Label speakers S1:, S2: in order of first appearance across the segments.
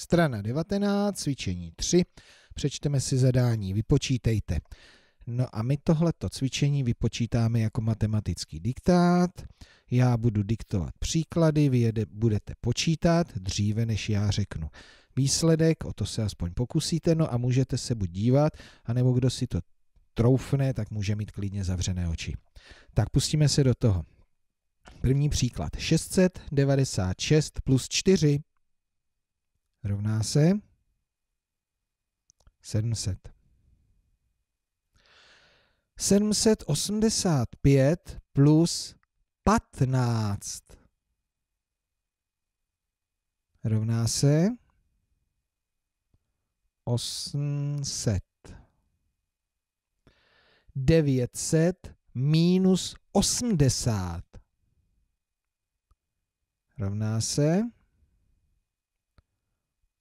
S1: Strana 19, cvičení 3. Přečteme si zadání, vypočítejte. No a my tohleto cvičení vypočítáme jako matematický diktát. Já budu diktovat příklady, vy jede, budete počítat dříve, než já řeknu výsledek, o to se aspoň pokusíte, no a můžete se buď dívat, anebo kdo si to troufne, tak může mít klidně zavřené oči. Tak pustíme se do toho. První příklad. 696 plus 4 rovná se 700. 785 plus 15 rovná se 800. 900 minus 80 rovná se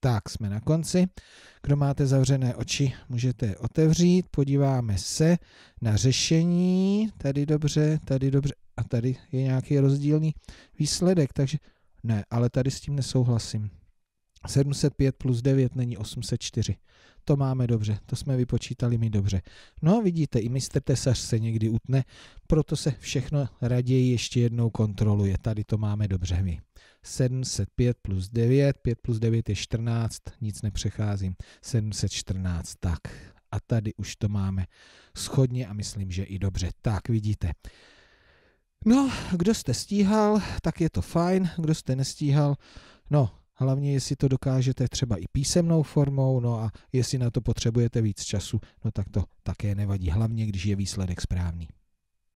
S1: Tak, jsme na konci. Kdo máte zavřené oči, můžete je otevřít. Podíváme se na řešení. Tady dobře, tady dobře. A tady je nějaký rozdílný výsledek, takže ne, ale tady s tím nesouhlasím. 705 plus 9 není 804. To máme dobře, to jsme vypočítali mi dobře. No vidíte, i mistr tesař se někdy utne, proto se všechno raději ještě jednou kontroluje. Tady to máme dobře my. 705 plus 9, 5 plus 9 je 14, nic nepřecházím, 714, tak. A tady už to máme schodně a myslím, že i dobře. Tak, vidíte. No, kdo jste stíhal, tak je to fajn, kdo jste nestíhal, no, hlavně jestli to dokážete třeba i písemnou formou, no a jestli na to potřebujete víc času, no tak to také nevadí, hlavně když je výsledek správný.